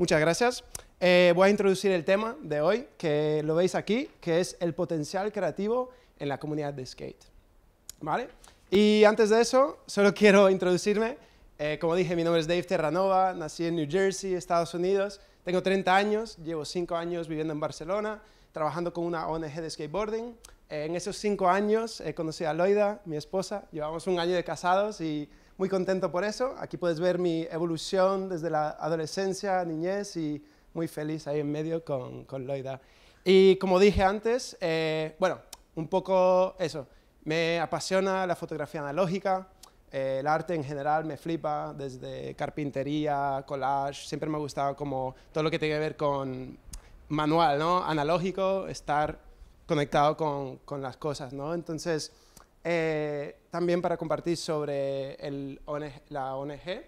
Muchas gracias. Eh, voy a introducir el tema de hoy, que lo veis aquí, que es el potencial creativo en la comunidad de skate. ¿Vale? Y antes de eso, solo quiero introducirme. Eh, como dije, mi nombre es Dave Terranova, nací en New Jersey, Estados Unidos. Tengo 30 años, llevo 5 años viviendo en Barcelona, trabajando con una ONG de skateboarding. Eh, en esos 5 años he conocido a Loida, mi esposa. Llevamos un año de casados y muy contento por eso. Aquí puedes ver mi evolución desde la adolescencia, niñez y muy feliz ahí en medio con, con Loida. Y como dije antes, eh, bueno, un poco eso, me apasiona la fotografía analógica, eh, el arte en general me flipa, desde carpintería, collage, siempre me ha gustado como todo lo que tiene que ver con manual, ¿no? Analógico, estar conectado con, con las cosas, ¿no? Entonces, eh, también para compartir sobre la ONG.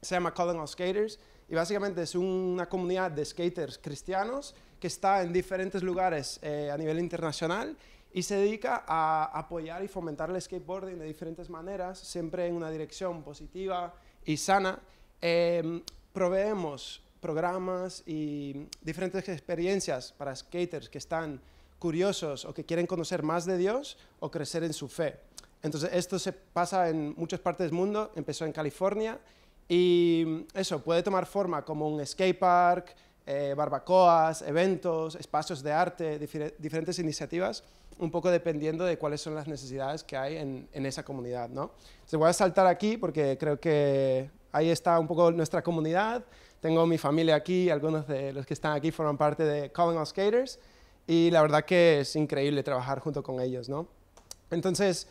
Se llama Calling All Skaters y básicamente es una comunidad de skaters cristianos que está en diferentes lugares eh, a nivel internacional y se dedica a apoyar y fomentar el skateboarding de diferentes maneras, siempre en una dirección positiva y sana. Em, proveemos programas y diferentes experiencias para skaters que están curiosos o que quieren conocer más de Dios o crecer en su fe. Entonces esto se pasa en muchas partes del mundo, empezó en California y mm, eso puede tomar forma como un skate park, eh, barbacoas, eventos, espacios de arte, diferentes iniciativas, un poco dependiendo de cuáles son las necesidades que hay en, esa comunidad. ¿no? voy a saltar aquí porque creo que ahí está un poco nuestra comunidad. Tengo mi familia aquí, algunos de los que están aquí forman parte de Calling All Skaters y la verdad que es increíble trabajar junto con ellos, ¿no? Entonces,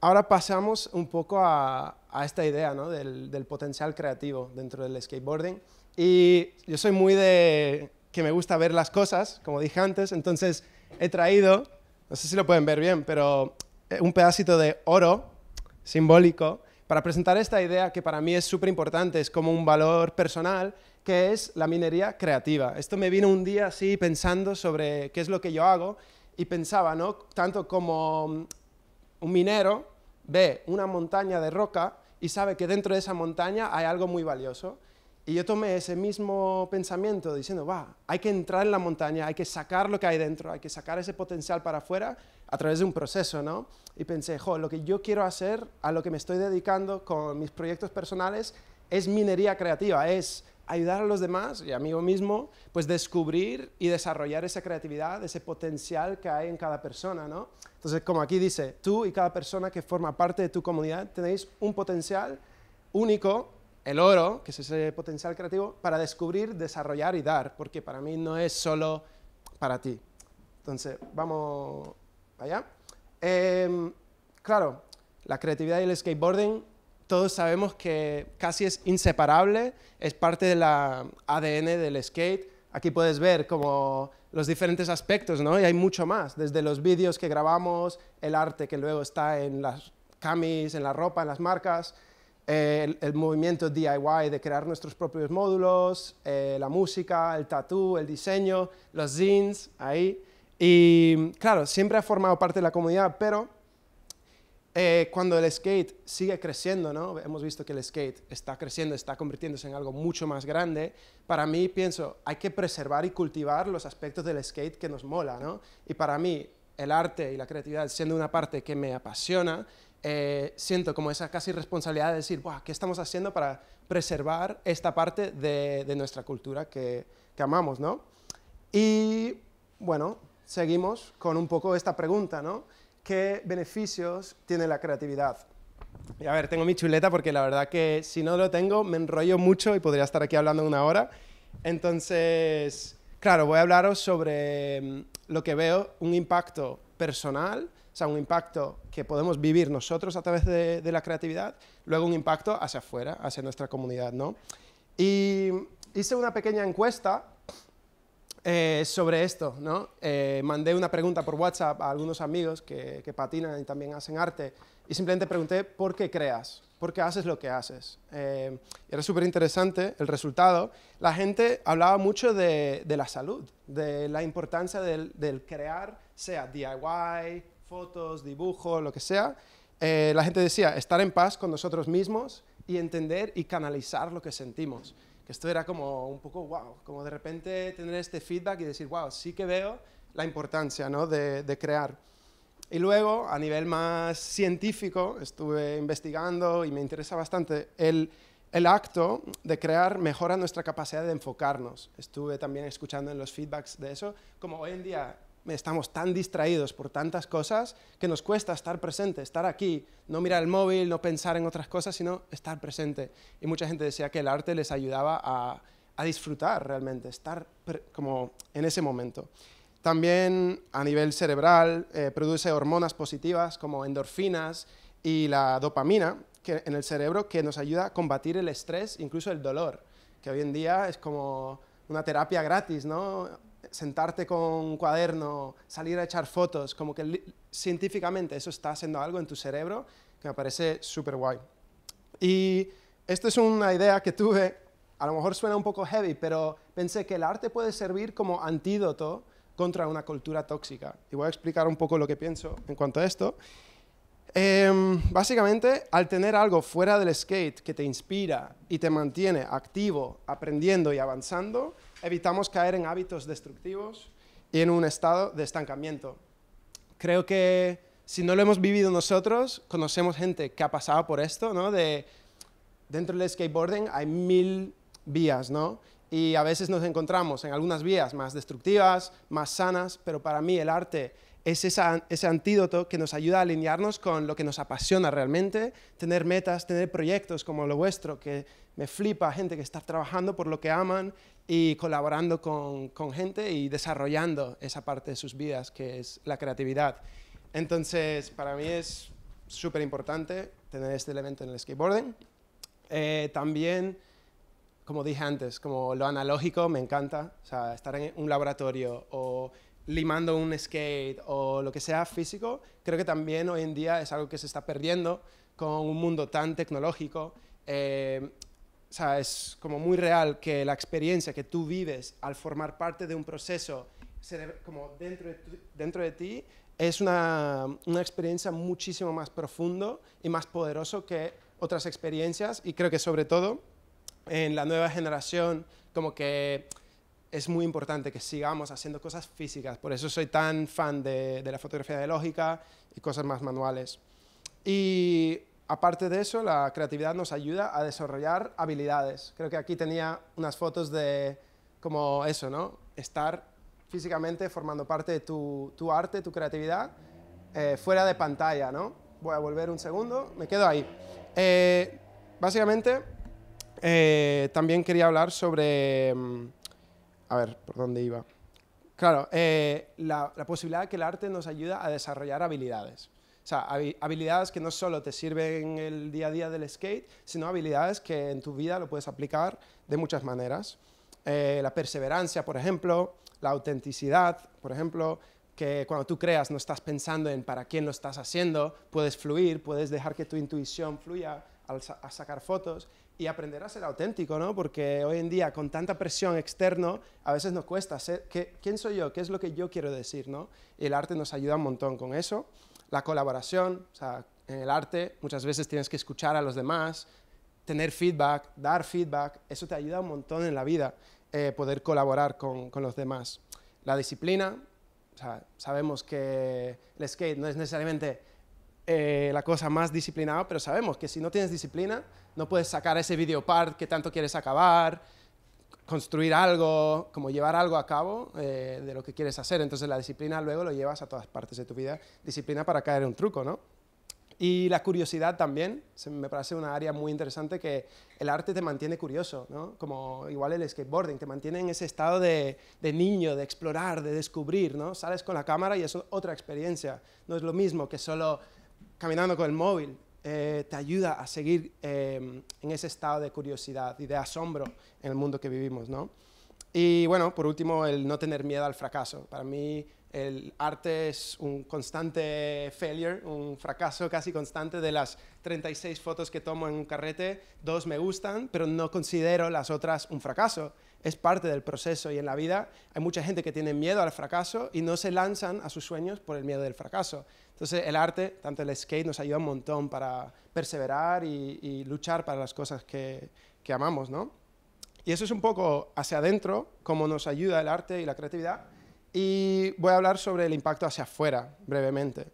ahora pasamos un poco a, esta idea, ¿no? del, potencial creativo dentro del skateboarding. Y yo soy muy de que me gusta ver las cosas, como dije antes, entonces he traído, no sé si lo pueden ver bien, pero eh, un pedacito de oro simbólico para presentar esta idea que para mí es súper importante, es como un valor personal, que es la minería creativa. Esto me vino un día así pensando sobre qué es lo que yo hago y pensaba, ¿no? Tanto como mm, un minero ve una montaña de roca y sabe que dentro de esa montaña hay algo muy valioso. Y yo tomé ese mismo pensamiento diciendo, va, hay que entrar en la montaña, hay que sacar lo que hay dentro, hay que sacar ese potencial para afuera a través de un proceso, ¿no? Y pensé, jo, lo que yo quiero hacer, a lo que me estoy dedicando con mis proyectos personales, es minería creativa, es ayudar a los demás y a mí mismo, pues descubrir y desarrollar esa creatividad, ese potencial que hay en cada persona, ¿no? Entonces, como aquí dice, tú y cada persona que forma parte de tu comunidad tenéis un potencial único, el oro, que es ese potencial creativo, para descubrir, desarrollar y dar, porque para mí no es solo para ti. Entonces, vamos Em, claro, la creatividad y el skateboarding, todos sabemos que casi es inseparable, es parte del ADN del skate. Aquí puedes ver como los diferentes aspectos, ¿no? Y hay mucho más, desde los vídeos que grabamos, el arte que luego está en las camis, en la ropa, en las marcas, eh, el, movimiento DIY de crear nuestros propios módulos, eh, la música, el tatú, el diseño, los jeans, ahí. Y claro, siempre ha formado parte de la comunidad, pero eh, cuando el skate sigue creciendo, ¿no? Hemos visto que el skate está creciendo, está convirtiéndose en algo mucho más grande. Para mí, pienso, hay que preservar y cultivar los aspectos del skate que nos mola, ¿no? Y para mí, el arte y la creatividad siendo una parte que me apasiona, eh, siento como esa casi responsabilidad de decir, Buah, ¿qué estamos haciendo para preservar esta parte de, de nuestra cultura que, que amamos, ¿no? Y bueno, seguimos con un poco esta pregunta, ¿no? ¿Qué beneficios tiene la creatividad? Y a ver, tengo mi chuleta porque la verdad que si no lo tengo me enrollo mucho y podría estar aquí hablando una hora. Entonces, claro, voy a hablaros sobre mm, lo que veo, un impacto personal, o sea, un impacto que podemos vivir nosotros a través de, la creatividad, luego un impacto hacia afuera, hacia nuestra comunidad, ¿no? Y hice una pequeña encuesta eh, sobre esto, eh, mandé una pregunta por WhatsApp a algunos amigos que, patinan y también hacen arte y simplemente pregunté por qué creas, por qué haces lo que haces. Eh, era súper interesante el resultado. La gente hablaba mucho de, la salud, de la importancia del, del, crear, sea DIY, fotos, dibujo, lo que sea. la gente decía estar en paz con nosotros mismos y entender y canalizar lo que sentimos que esto era como un poco wow, como de repente tener este feedback y decir, wow, sí que veo la importancia ¿no? de, de, crear. Y luego, a nivel más científico, estuve investigando y me interesa bastante el, el acto de crear mejora nuestra capacidad de enfocarnos. Estuve también escuchando en los feedbacks de eso, como hoy en día estamos tan distraídos por tantas cosas que nos cuesta estar presente, estar aquí, no mirar el móvil, no pensar en otras cosas, sino estar presente. Y mucha gente decía que el arte les ayudaba a, disfrutar realmente, estar como en ese momento. También a nivel cerebral eh, produce hormonas positivas como endorfinas y la dopamina que, en el cerebro que nos ayuda a combatir el estrés, incluso el dolor, que hoy en día es como una terapia gratis, ¿no? sentarte con un cuaderno, salir a echar fotos, como que científicamente eso está haciendo algo en tu cerebro que me parece súper guay. Y esta es una idea que tuve, a lo mejor suena un poco heavy, pero pensé que el arte puede servir como antídoto contra una cultura tóxica. Y voy a explicar un poco lo que pienso en cuanto a esto. Em, básicamente, al tener algo fuera del skate que te inspira y te mantiene activo, aprendiendo y avanzando, evitamos caer en hábitos destructivos y en un estado de estancamiento. Creo que si no lo hemos vivido nosotros, conocemos gente que ha pasado por esto, De, dentro del skateboarding hay mil vías, ¿no? Y a veces nos encontramos en algunas vías más destructivas, más sanas, pero para mí el arte es ese antídoto que nos ayuda a alinearnos con lo que nos apasiona realmente, tener metas, tener proyectos como lo vuestro, que me flipa gente que está trabajando por lo que aman y colaborando con, gente y desarrollando esa parte de sus vidas que es la creatividad. Entonces, para mí es súper importante tener este elemento en el skateboarding. Eh, también, como dije antes, como lo analógico me encanta, o sea, estar en un laboratorio o limando un skate o lo que sea físico, creo que también hoy en día es algo que se está perdiendo con un mundo tan tecnológico. Eh, o sea, es como muy real que la experiencia que tú vives al formar parte de un proceso como dentro de, dentro de ti es una, experiencia muchísimo más profundo y más poderoso que otras experiencias y creo que sobre todo en la nueva generación como que es muy importante que sigamos haciendo cosas físicas, por eso soy tan fan de, de la fotografía de lógica y cosas más manuales. Y Aparte de eso, la creatividad nos ayuda a desarrollar habilidades. Creo que aquí tenía unas fotos de como eso, ¿no? Estar físicamente formando parte de tu, arte, tu creatividad, eh, fuera de pantalla, ¿no? Voy a volver un segundo, me quedo ahí. Eh, básicamente, eh, también quería hablar sobre... Mm, a ver, ¿por dónde iba? Claro, la, la posibilidad de que el arte nos ayuda a desarrollar habilidades. O sea, habilidades que no solo te sirven en el día a día del skate, sino habilidades que en tu vida lo puedes aplicar de muchas maneras. Eh, la perseverancia, por ejemplo, la autenticidad, por ejemplo, que cuando tú creas no estás pensando en para quién lo estás haciendo, puedes fluir, puedes dejar que tu intuición fluya al a sacar fotos y aprender a ser auténtico, ¿no? Porque hoy en día con tanta presión externa a veces nos cuesta ser quién soy yo, qué es lo que yo quiero decir, ¿no? el arte nos ayuda un montón con eso la colaboración, o sea, en el arte muchas veces tienes que escuchar a los demás, tener feedback, dar feedback, eso te ayuda un montón en la vida, eh, poder colaborar con, los demás. La disciplina, o sea, sabemos que el skate no es necesariamente eh, la cosa más disciplinada, pero sabemos que si no tienes disciplina, no puedes sacar ese video part que tanto quieres acabar, construir algo, como llevar algo a cabo eh, de lo que quieres hacer. Entonces la disciplina luego lo llevas a todas partes de tu vida. Disciplina para caer en un truco, ¿no? Y la curiosidad también, me parece una área muy interesante que el arte te mantiene curioso, ¿no? Como igual el skateboarding, te mantiene en ese estado de, de, niño, de explorar, de descubrir, ¿no? Sales con la cámara y es otra experiencia, no es lo mismo que solo caminando con el móvil. Eh, te ayuda a seguir eh, en ese estado de curiosidad y de asombro en el mundo que vivimos, ¿no? Y bueno, por último, el no tener miedo al fracaso. Para mí el arte es un constante failure, un fracaso casi constante de las 36 fotos que tomo en un carrete, dos me gustan, pero no considero las otras un fracaso. Es parte del proceso y en la vida hay mucha gente que tiene miedo al fracaso y no se lanzan a sus sueños por el miedo del fracaso. Entonces el arte, tanto el skate, nos ayuda un montón para perseverar y, luchar para las cosas que, que amamos, ¿no? Y eso es un poco hacia adentro, cómo nos ayuda el arte y la creatividad. Y voy a hablar sobre el impacto hacia afuera, brevemente.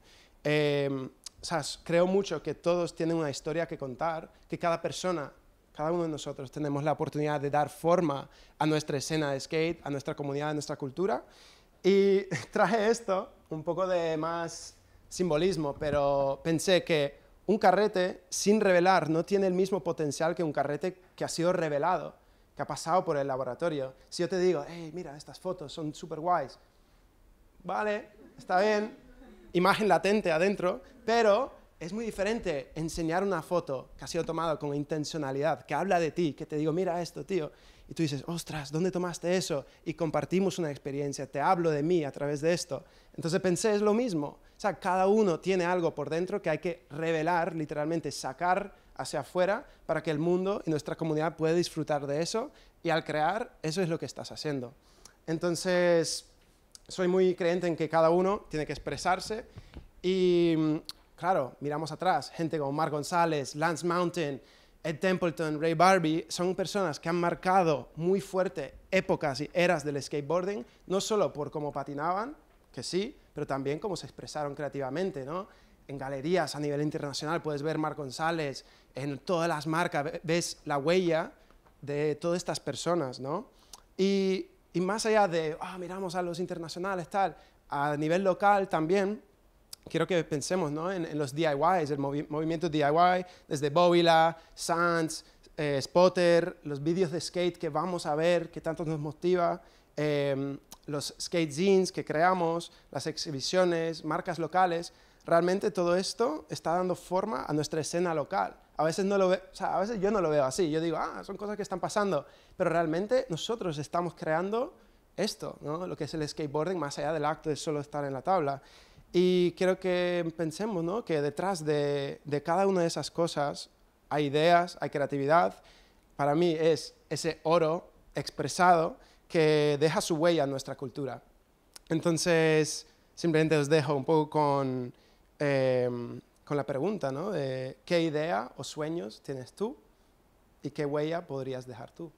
Em, o sea, creo mucho que todos tienen una historia que contar, que cada persona, cada uno de nosotros tenemos la oportunidad de dar forma a nuestra escena de skate, a nuestra comunidad, a nuestra cultura. Y traje esto, un poco de más simbolismo, pero pensé que un carrete sin revelar no tiene el mismo potencial que un carrete que ha sido revelado que ha pasado por el laboratorio, si yo te digo, hey, mira, estas fotos son súper guays, vale, está bien, imagen latente adentro, pero es muy diferente enseñar una foto que ha sido tomada con intencionalidad, que habla de ti, que te digo, mira esto, tío, y tú dices, ostras, ¿dónde tomaste eso? Y compartimos una experiencia, te hablo de mí a través de esto. Entonces pensé, es lo mismo. O sea, cada uno tiene algo por dentro que hay que revelar, literalmente sacar hacia afuera para que el mundo y nuestra comunidad pueda disfrutar de eso y al crear eso es lo que estás haciendo. Entonces, soy muy creyente en que cada uno tiene que expresarse y, claro, miramos atrás, gente como Mark González, Lance Mountain, Ed Templeton, Ray Barbie, son personas que han marcado muy fuerte épocas y eras del skateboarding, no solo por cómo patinaban, que sí, pero también cómo se expresaron creativamente, ¿no? en galerías a nivel internacional, puedes ver Marc González, en todas las marcas, ves la huella de todas estas personas, ¿no? Y, y más allá de, ah, miramos a los internacionales, tal, a nivel local también, quiero que pensemos ¿no? en, los DIYs, el movimiento DIY, desde Bovila, Sands, eh, Spotter, los vídeos de skate que vamos a ver, que tanto nos motiva, eh, los skate jeans que creamos, las exhibiciones, marcas locales realmente todo esto está dando forma a nuestra escena local. A veces, no lo ve, a veces yo no lo veo así, yo digo, ah, son cosas que están pasando, pero realmente nosotros estamos creando esto, ¿no? lo que es el skateboarding, más allá del acto de solo estar en la tabla. Y creo que pensemos ¿no? que detrás de, de cada una de esas cosas hay ideas, hay creatividad. Para mí es ese oro expresado que deja su huella en nuestra cultura. Entonces, simplemente os dejo un poco con Em, con la pregunta, De, ¿Qué idea o sueños tienes tú y qué huella podrías dejar tú?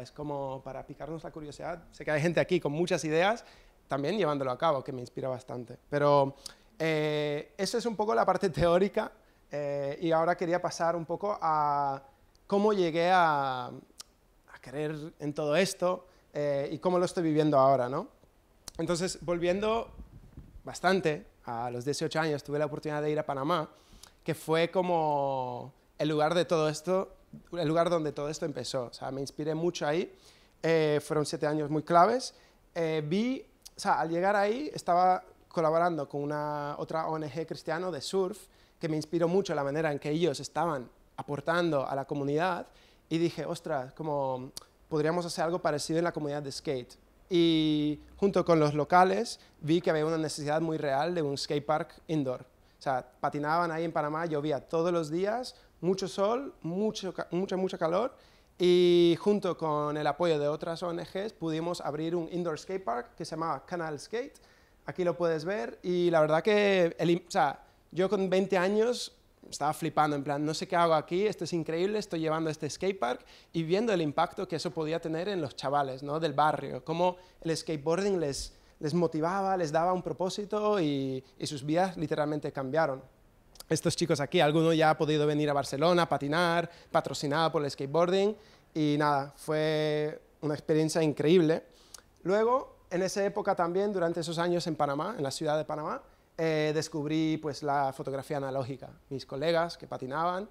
es como para picarnos la curiosidad. Sé que hay gente aquí con muchas ideas, también llevándolo a cabo, que me inspira bastante. Pero eh, eso es un poco la parte teórica eh, y ahora quería pasar un poco a cómo llegué a, creer en todo esto eh, y cómo lo estoy viviendo ahora, Entonces, volviendo bastante a los 18 años tuve la oportunidad de ir a Panamá, que fue como el lugar de todo esto, el lugar donde todo esto empezó. O sea, me inspiré mucho ahí. Eh, fueron siete años muy claves. Eh, vi, o sea, al llegar ahí estaba colaborando con una otra ONG cristiana, de surf que me inspiró mucho la manera en que ellos estaban aportando a la comunidad y dije, ostras, como podríamos hacer algo parecido en la comunidad de skate y junto con los locales vi que había una necesidad muy real de un skate park indoor. O sea, patinaban ahí en Panamá, llovía todos los días, mucho sol, mucho, mucho, mucho calor y junto con el apoyo de otras ONGs pudimos abrir un indoor skate park que se llamaba Canal Skate. Aquí lo puedes ver y la verdad que o sea, yo con 20 años estaba flipando, en plan, no sé qué hago aquí, esto es increíble, estoy llevando este skatepark y viendo el impacto que eso podía tener en los chavales ¿no? del barrio, cómo el skateboarding les, motivaba, les daba un propósito y, y sus vidas literalmente cambiaron estos chicos aquí. Alguno ya ha podido venir a Barcelona a patinar, patrocinado por el skateboarding. Y nada, fue una experiencia increíble. Luego, en esa época también, durante esos años en Panamá, en la ciudad de Panamá, eh, descubrí pues la fotografía analógica. Mis colegas que patinaban,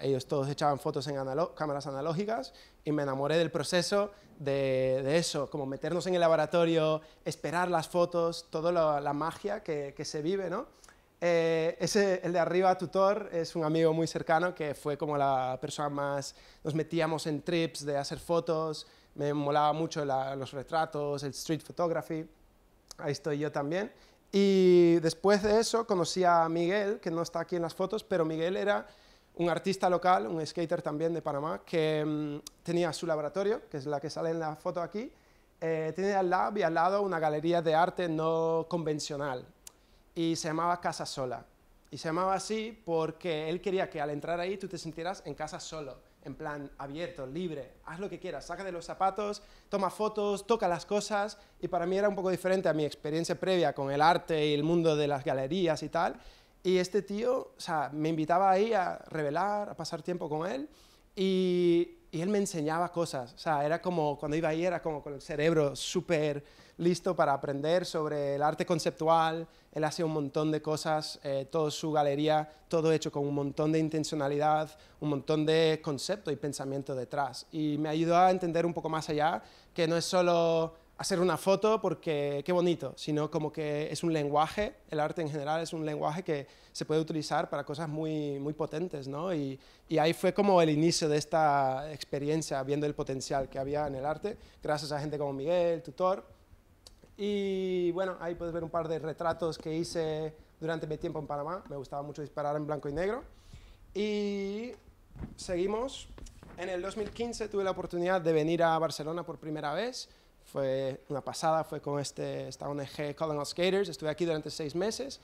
ellos todos echaban fotos en cámaras analógicas y me enamoré del proceso de, eso, como meternos en el laboratorio, esperar las fotos, toda la, magia que, se vive, ¿no? Eh, ese, el de arriba, tutor, es un amigo muy cercano que fue como la persona más... Nos metíamos en trips de hacer fotos, me molaba mucho los retratos, el street photography, ahí estoy yo también. Y después de eso conocí a Miguel, que no está aquí en las fotos, pero Miguel era un artista local, un skater también de Panamá, que mm, tenía su laboratorio, que es la que sale en la foto aquí, eh, tenía al lado, y al lado una galería de arte no convencional y se llamaba Casa Sola. Y se llamaba así porque él quería que al entrar ahí tú te sintieras en casa solo en plan abierto, libre, haz lo que quieras, saca de los zapatos, toma fotos, toca las cosas, y para mí era un poco diferente a mi experiencia previa con el arte y el mundo de las galerías y tal, y este tío, o sea, me invitaba ahí a revelar, a pasar tiempo con él, y, él me enseñaba cosas, o sea, era como, cuando iba ahí era como con el cerebro súper listo para aprender sobre el arte conceptual, él hace un montón de cosas, eh, toda su galería, todo hecho con un montón de intencionalidad, un montón de concepto y pensamiento detrás. Y me ayudó a entender un poco más allá, que no es solo hacer una foto porque qué bonito, sino como que es un lenguaje, el arte en general es un lenguaje que se puede utilizar para cosas muy, muy potentes, ¿no? Y, y, ahí fue como el inicio de esta experiencia, viendo el potencial que había en el arte, gracias a gente como Miguel, tutor, y bueno, ahí puedes ver un par de retratos que hice durante mi tiempo en Panamá. Me gustaba mucho disparar en blanco y negro. Y seguimos. En el 2015 tuve la oportunidad de venir a Barcelona por primera vez. Fue una pasada, fue con este, esta ONG Colonel Skaters. Estuve aquí durante seis meses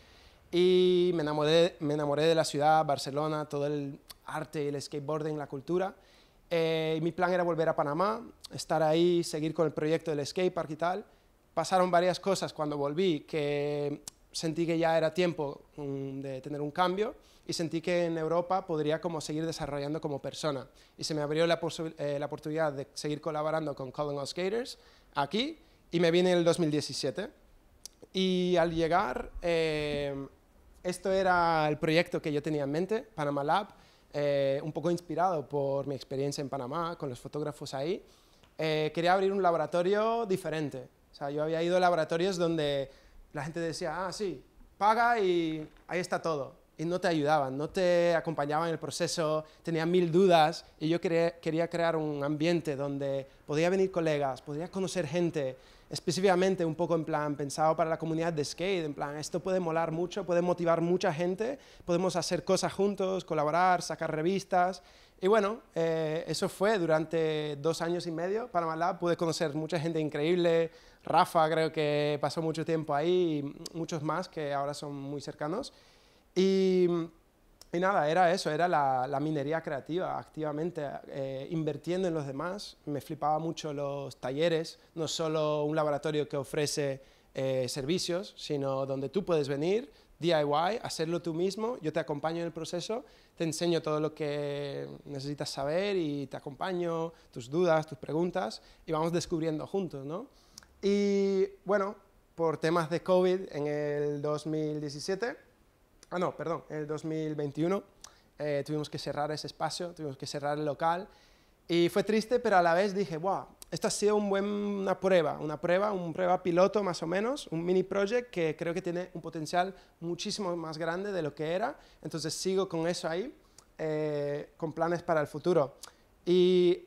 y me enamoré, me enamoré de la ciudad, Barcelona, todo el arte, el skateboarding, la cultura. Eh, mi plan era volver a Panamá, estar ahí, seguir con el proyecto del skatepark y tal pasaron varias cosas cuando volví que sentí que ya era tiempo mm, de tener un cambio y sentí que en Europa podría como seguir desarrollando como persona. Y se me abrió la, eh, oportunidad de seguir colaborando con Calling All Skaters aquí y me vine en el 2017. Y al llegar, eh, esto era el proyecto que yo tenía en mente, Panama Lab, eh, un poco inspirado por mi experiencia en Panamá con los fotógrafos ahí. quería abrir un laboratorio diferente, o sea, yo había ido a laboratorios donde la gente decía, ah, sí, paga y ahí está todo. Y no te ayudaban, no te acompañaban en el proceso, tenían mil dudas y yo quería crear un ambiente donde podía venir colegas, podía conocer gente específicamente un poco en plan pensado para la comunidad de skate, en plan esto puede molar mucho, puede motivar mucha gente, podemos hacer cosas juntos, colaborar, sacar revistas. Y bueno, eh, eso fue durante dos años y medio para Malab. Pude conocer mucha gente increíble. Rafa creo que pasó mucho tiempo ahí y muchos más que ahora son muy cercanos. Y y nada, era eso, era la, minería creativa, activamente eh, invirtiendo en los demás. Me flipaba mucho los talleres, no solo un laboratorio que ofrece eh, servicios, sino donde tú puedes venir, DIY, hacerlo tú mismo, yo te acompaño en el proceso, te enseño todo lo que necesitas saber y te acompaño, tus dudas, tus preguntas, y vamos descubriendo juntos, ¿no? Y bueno, por temas de COVID en el 2017, ah no, perdón, en el 2021 eh, tuvimos que cerrar ese espacio, tuvimos que cerrar el local y fue triste, pero a la vez dije, wow, esta ha sido un buen, una prueba, una prueba, un prueba piloto más o menos, un mini project que creo que tiene un potencial muchísimo más grande de lo que era, entonces sigo con eso ahí, eh, con planes para el futuro. Y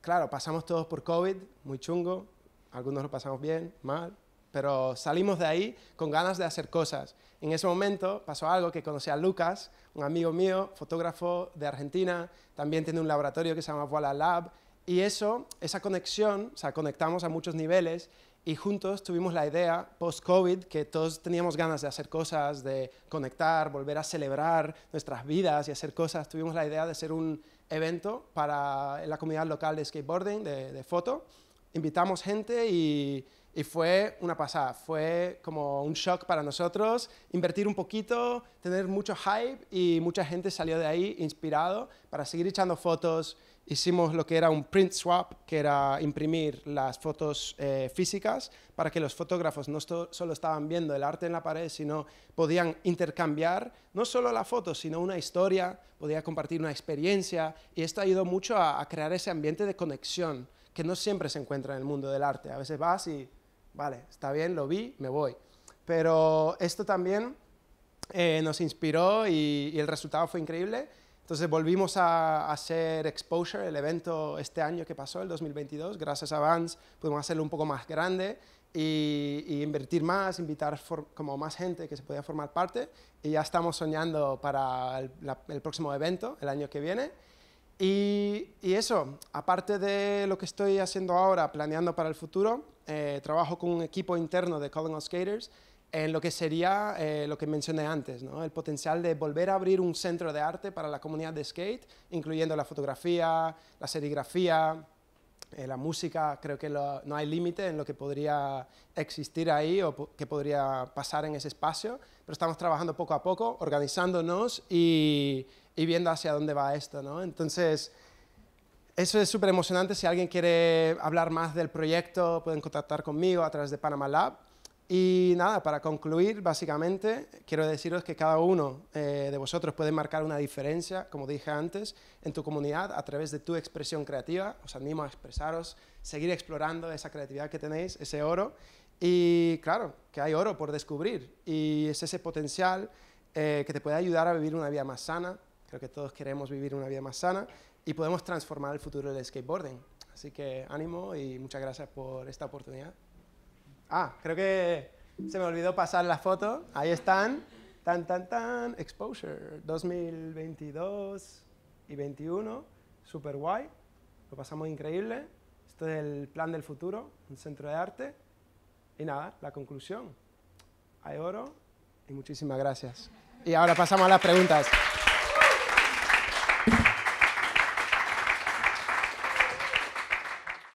claro, pasamos todos por COVID, muy chungo, algunos lo pasamos bien, mal, pero salimos de ahí con ganas de hacer cosas. En ese momento pasó algo que conocí a Lucas, un amigo mío, fotógrafo de Argentina, también tiene un laboratorio que se llama Voila Lab, y eso, esa conexión, o sea, conectamos a muchos niveles y juntos tuvimos la idea post-COVID que todos teníamos ganas de hacer cosas, de conectar, volver a celebrar nuestras vidas y hacer cosas. Tuvimos la idea de hacer un evento para la comunidad local de skateboarding, de foto. Invitamos gente y y fue una pasada, fue como un shock para nosotros, invertir un poquito, tener mucho hype y mucha gente salió de ahí inspirado para seguir echando fotos. Hicimos lo que era un print swap, que era imprimir las fotos eh, físicas para que los fotógrafos no solo estaban viendo el arte en la pared, sino podían intercambiar no solo la foto, sino una historia, podían compartir una experiencia y esto ayudó mucho a crear ese ambiente de conexión que no siempre se encuentra en el mundo del arte. A veces vas y vale, está bien, lo vi, me voy. Pero esto también eh, nos inspiró y, el resultado fue increíble. Entonces volvimos a, hacer Exposure, el evento este año que pasó, el 2022. Gracias a Vance pudimos hacerlo un poco más grande y, invertir más, invitar como más gente que se podía formar parte. Y ya estamos soñando para el, próximo evento, el año que viene. y eso, aparte de lo que estoy haciendo ahora, planeando para el futuro, eh, trabajo con un equipo interno de Calling Skaters en lo que sería eh, lo que mencioné antes, el potencial de volver a abrir un centro de arte para la comunidad de skate, incluyendo la fotografía, la serigrafía, eh, la música, creo que no hay límite en lo que podría existir ahí o que podría pasar en ese espacio, pero estamos trabajando poco a poco, organizándonos y, viendo hacia dónde va esto. Entonces, eso es súper emocionante. Si alguien quiere hablar más del proyecto, pueden contactar conmigo a través de Panama Lab. Y nada, para concluir, básicamente, quiero deciros que cada uno eh, de vosotros puede marcar una diferencia, como dije antes, en tu comunidad a través de tu expresión creativa. Os animo a expresaros, seguir explorando esa creatividad que tenéis, ese oro. Y claro, que hay oro por descubrir y es ese potencial eh, que te puede ayudar a vivir una vida más sana. Creo que todos queremos vivir una vida más sana y podemos transformar el futuro del skateboarding. Así que ánimo y muchas gracias por esta oportunidad. Ah, creo que se me olvidó pasar la foto. Ahí están. Tan, tan, tan. Exposure 2022 y 21. Super guay. Lo pasamos increíble. Esto es el plan del futuro, un centro de arte. Y nada, la conclusión. Hay oro y muchísimas gracias. Y ahora pasamos a las preguntas.